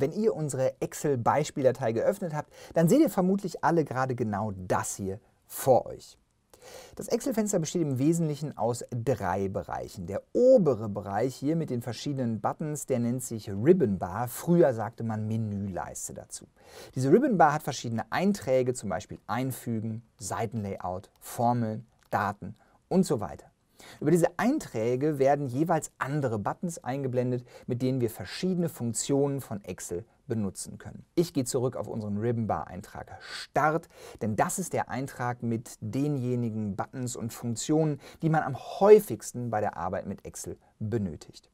Wenn ihr unsere Excel-Beispieldatei geöffnet habt, dann seht ihr vermutlich alle gerade genau das hier vor euch. Das Excel-Fenster besteht im Wesentlichen aus drei Bereichen. Der obere Bereich hier mit den verschiedenen Buttons, der nennt sich Ribbon Bar. Früher sagte man Menüleiste dazu. Diese Ribbon Bar hat verschiedene Einträge, zum Beispiel Einfügen, Seitenlayout, Formeln, Daten und so weiter. Über diese Einträge werden jeweils andere Buttons eingeblendet, mit denen wir verschiedene Funktionen von Excel benutzen können. Ich gehe zurück auf unseren Ribbon-Bar-Eintrag Start, denn das ist der Eintrag mit denjenigen Buttons und Funktionen, die man am häufigsten bei der Arbeit mit Excel benötigt.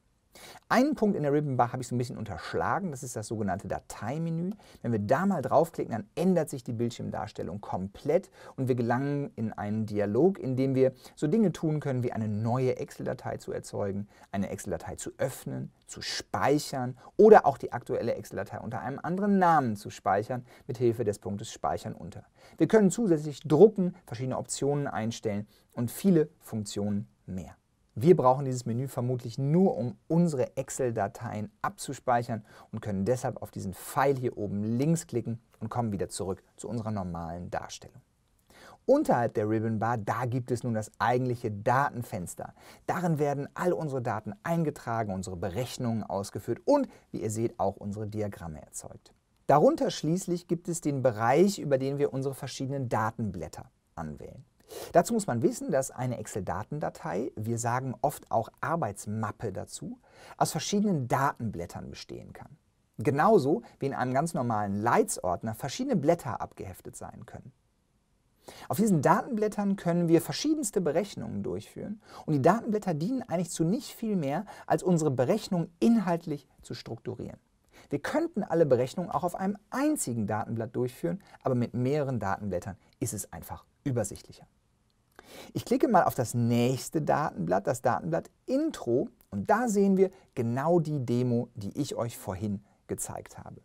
Einen Punkt in der Ribbon-Bar habe ich so ein bisschen unterschlagen, das ist das sogenannte Dateimenü. Wenn wir da mal draufklicken, dann ändert sich die Bildschirmdarstellung komplett und wir gelangen in einen Dialog, in dem wir so Dinge tun können, wie eine neue Excel-Datei zu erzeugen, eine Excel-Datei zu öffnen, zu speichern oder auch die aktuelle Excel-Datei unter einem anderen Namen zu speichern, mit Hilfe des Punktes Speichern unter. Wir können zusätzlich drucken, verschiedene Optionen einstellen und viele Funktionen mehr. Wir brauchen dieses Menü vermutlich nur, um unsere Excel-Dateien abzuspeichern und können deshalb auf diesen Pfeil hier oben links klicken und kommen wieder zurück zu unserer normalen Darstellung. Unterhalb der Ribbon Bar, da gibt es nun das eigentliche Datenfenster. Darin werden all unsere Daten eingetragen, unsere Berechnungen ausgeführt und, wie ihr seht, auch unsere Diagramme erzeugt. Darunter schließlich gibt es den Bereich, über den wir unsere verschiedenen Datenblätter anwählen. Dazu muss man wissen, dass eine Excel-Datendatei, wir sagen oft auch Arbeitsmappe dazu, aus verschiedenen Datenblättern bestehen kann. Genauso wie in einem ganz normalen Leitsordner verschiedene Blätter abgeheftet sein können. Auf diesen Datenblättern können wir verschiedenste Berechnungen durchführen und die Datenblätter dienen eigentlich zu nicht viel mehr, als unsere Berechnung inhaltlich zu strukturieren. Wir könnten alle Berechnungen auch auf einem einzigen Datenblatt durchführen, aber mit mehreren Datenblättern ist es einfach übersichtlicher. Ich klicke mal auf das nächste Datenblatt, das Datenblatt Intro, und da sehen wir genau die Demo, die ich euch vorhin gezeigt habe.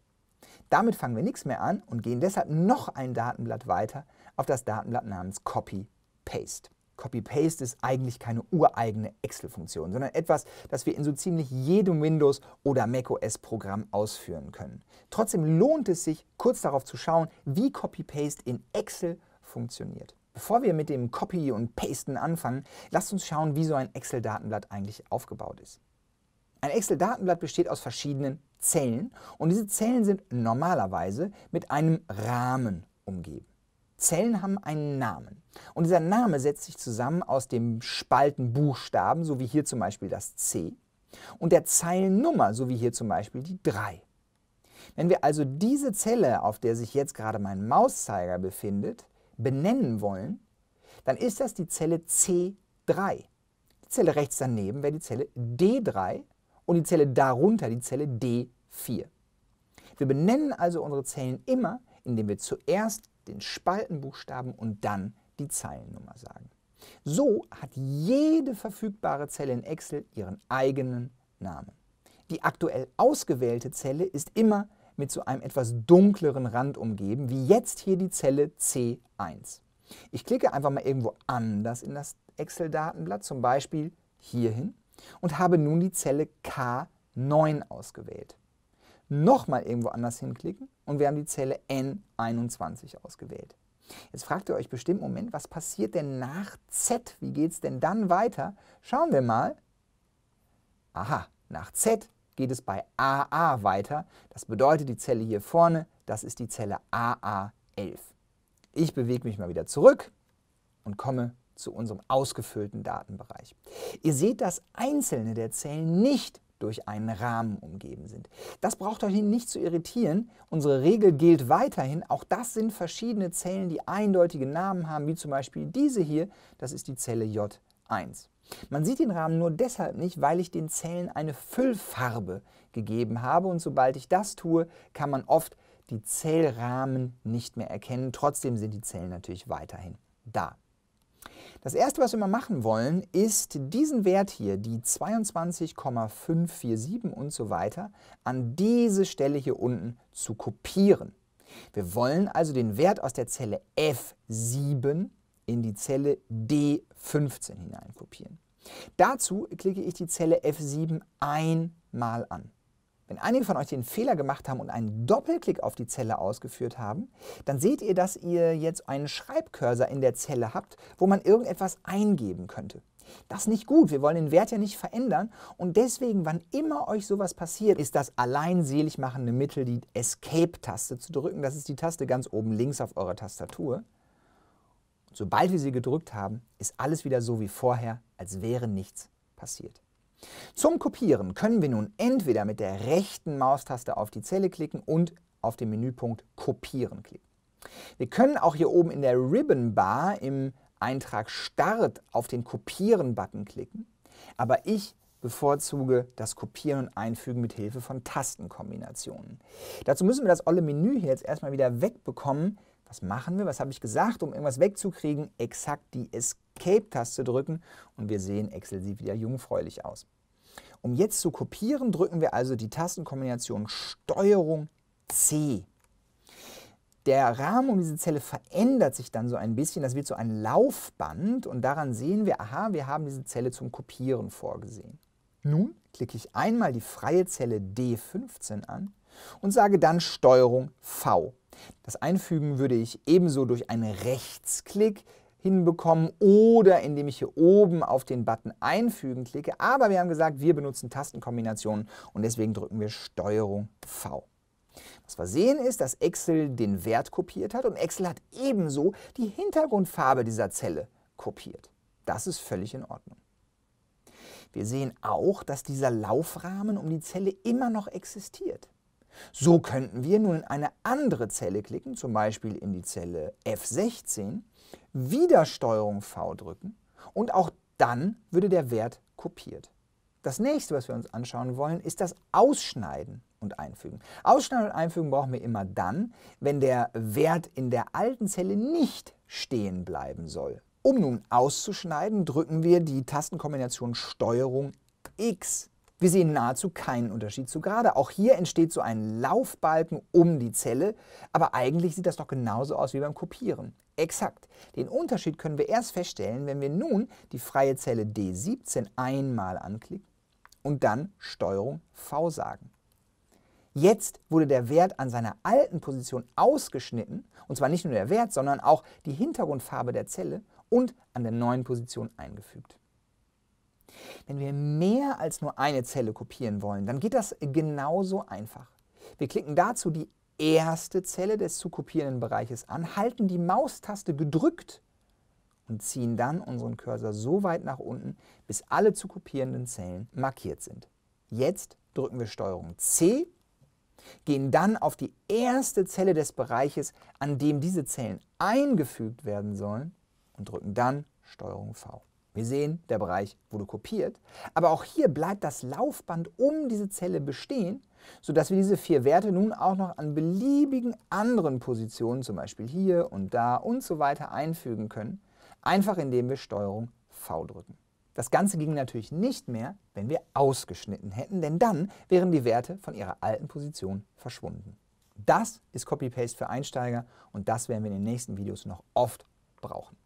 Damit fangen wir nichts mehr an und gehen deshalb noch ein Datenblatt weiter auf das Datenblatt namens Copy-Paste. Copy-Paste ist eigentlich keine ureigene Excel-Funktion, sondern etwas, das wir in so ziemlich jedem Windows- oder macOS-Programm ausführen können. Trotzdem lohnt es sich, kurz darauf zu schauen, wie Copy-Paste in Excel funktioniert. Bevor wir mit dem Copy und Pasten anfangen, lasst uns schauen, wie so ein Excel-Datenblatt eigentlich aufgebaut ist. Ein Excel-Datenblatt besteht aus verschiedenen Zellen und diese Zellen sind normalerweise mit einem Rahmen umgeben. Zellen haben einen Namen und dieser Name setzt sich zusammen aus dem Spaltenbuchstaben, so wie hier zum Beispiel das C, und der Zeilennummer, so wie hier zum Beispiel die 3. Wenn wir also diese Zelle, auf der sich jetzt gerade mein Mauszeiger befindet, benennen wollen, dann ist das die Zelle C3. Die Zelle rechts daneben wäre die Zelle D3 und die Zelle darunter die Zelle D4. Wir benennen also unsere Zellen immer, indem wir zuerst den Spaltenbuchstaben und dann die Zeilennummer sagen. So hat jede verfügbare Zelle in Excel ihren eigenen Namen. Die aktuell ausgewählte Zelle ist immer die mit so einem etwas dunkleren Rand umgeben, wie jetzt hier die Zelle C1. Ich klicke einfach mal irgendwo anders in das Excel-Datenblatt, zum Beispiel hierhin, und habe nun die Zelle K9 ausgewählt. Nochmal irgendwo anders hinklicken und wir haben die Zelle N21 ausgewählt. Jetzt fragt ihr euch bestimmt, Moment, was passiert denn nach Z? Wie geht es denn dann weiter? Schauen wir mal. Aha, nach Z geht es bei AA weiter. Das bedeutet, die Zelle hier vorne, das ist die Zelle AA11. Ich bewege mich mal wieder zurück und komme zu unserem ausgefüllten Datenbereich. Ihr seht, dass einzelne der Zellen nicht durch einen Rahmen umgeben sind. Das braucht euch nicht zu irritieren. Unsere Regel gilt weiterhin. Auch das sind verschiedene Zellen, die eindeutige Namen haben, wie zum Beispiel diese hier. Das ist die Zelle J1. Man sieht den Rahmen nur deshalb nicht, weil ich den Zellen eine Füllfarbe gegeben habe und sobald ich das tue, kann man oft die Zellrahmen nicht mehr erkennen. Trotzdem sind die Zellen natürlich weiterhin da. Das erste, was wir mal machen wollen, ist diesen Wert hier, die 22,547 und so weiter, an diese Stelle hier unten zu kopieren. Wir wollen also den Wert aus der Zelle F7 in die Zelle D15 hineinkopieren. Dazu klicke ich die Zelle F7 einmal an. Wenn einige von euch den Fehler gemacht haben und einen Doppelklick auf die Zelle ausgeführt haben, dann seht ihr, dass ihr jetzt einen Schreibcursor in der Zelle habt, wo man irgendetwas eingeben könnte. Das ist nicht gut, wir wollen den Wert ja nicht verändern und deswegen, wann immer euch sowas passiert, ist das allein selig machende Mittel, die Escape-Taste zu drücken. Das ist die Taste ganz oben links auf eurer Tastatur. Und sobald wir sie gedrückt haben, ist alles wieder so wie vorher, als wäre nichts passiert. Zum Kopieren können wir nun entweder mit der rechten Maustaste auf die Zelle klicken und auf den Menüpunkt Kopieren klicken. Wir können auch hier oben in der Ribbon Bar im Eintrag Start auf den Kopieren-Button klicken, aber ich bevorzuge das Kopieren und Einfügen mit Hilfe von Tastenkombinationen. Dazu müssen wir das olle Menü hier jetzt erstmal wieder wegbekommen. Was machen wir? Was habe ich gesagt? Um irgendwas wegzukriegen, exakt die Escape-Taste drücken und wir sehen, Excel sieht wieder jungfräulich aus. Um jetzt zu kopieren, drücken wir also die Tastenkombination Steuerung C. Der Rahmen um diese Zelle verändert sich dann so ein bisschen. Das wird so ein Laufband und daran sehen wir, aha, wir haben diese Zelle zum Kopieren vorgesehen. Nun klicke ich einmal die freie Zelle D15 an und sage dann Steuerung V. Das Einfügen würde ich ebenso durch einen Rechtsklick hinbekommen oder indem ich hier oben auf den Button Einfügen klicke. Aber wir haben gesagt, wir benutzen Tastenkombinationen und deswegen drücken wir Steuerung V. Was wir sehen ist, dass Excel den Wert kopiert hat und Excel hat ebenso die Hintergrundfarbe dieser Zelle kopiert. Das ist völlig in Ordnung. Wir sehen auch, dass dieser Laufrahmen um die Zelle immer noch existiert. So könnten wir nun in eine andere Zelle klicken, zum Beispiel in die Zelle F16, wieder Steuerung V drücken und auch dann würde der Wert kopiert. Das nächste, was wir uns anschauen wollen, ist das Ausschneiden und Einfügen. Ausschneiden und Einfügen brauchen wir immer dann, wenn der Wert in der alten Zelle nicht stehen bleiben soll, um nun auszuschneiden, drücken wir die Tastenkombination STRG X. Wir sehen nahezu keinen Unterschied zu gerade. Auch hier entsteht so ein Laufbalken um die Zelle, aber eigentlich sieht das doch genauso aus wie beim Kopieren. Exakt. Den Unterschied können wir erst feststellen, wenn wir nun die freie Zelle D17 einmal anklicken und dann STRG V sagen. Jetzt wurde der Wert an seiner alten Position ausgeschnitten, und zwar nicht nur der Wert, sondern auch die Hintergrundfarbe der Zelle und an der neuen Position eingefügt. Wenn wir mehr als nur eine Zelle kopieren wollen, dann geht das genauso einfach. Wir klicken dazu die erste Zelle des zu kopierenden Bereiches an, halten die Maustaste gedrückt und ziehen dann unseren Cursor so weit nach unten, bis alle zu kopierenden Zellen markiert sind. Jetzt drücken wir STRG C gehen dann auf die erste Zelle des Bereiches, an dem diese Zellen eingefügt werden sollen und drücken dann Steuerung V. Wir sehen, der Bereich wurde kopiert, aber auch hier bleibt das Laufband um diese Zelle bestehen, sodass wir diese vier Werte nun auch noch an beliebigen anderen Positionen, zum Beispiel hier und da und so weiter, einfügen können, einfach indem wir Steuerung V drücken. Das Ganze ging natürlich nicht mehr, wenn wir ausgeschnitten hätten, denn dann wären die Werte von ihrer alten Position verschwunden. Das ist Copy-Paste für Einsteiger und das werden wir in den nächsten Videos noch oft brauchen.